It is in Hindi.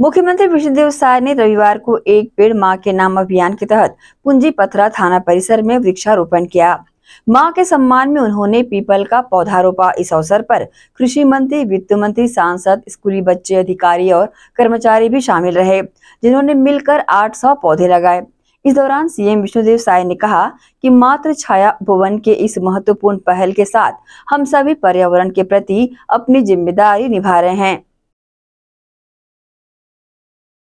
मुख्यमंत्री विष्णुदेव साय ने रविवार को एक पेड़ मां के नाम अभियान के तहत पूंजी पथरा थाना परिसर में वृक्षारोपण किया मां के सम्मान में उन्होंने पीपल का पौधा रोपा इस अवसर पर कृषि मंत्री वित्त मंत्री सांसद स्कूली बच्चे अधिकारी और कर्मचारी भी शामिल रहे जिन्होंने मिलकर आठ पौधे लगाए इस दौरान सीएम विष्णुदेव साय ने कहा कि मात्र छाया भवन के इस महत्वपूर्ण पहल के साथ हम सभी पर्यावरण के प्रति अपनी जिम्मेदारी निभा रहे हैं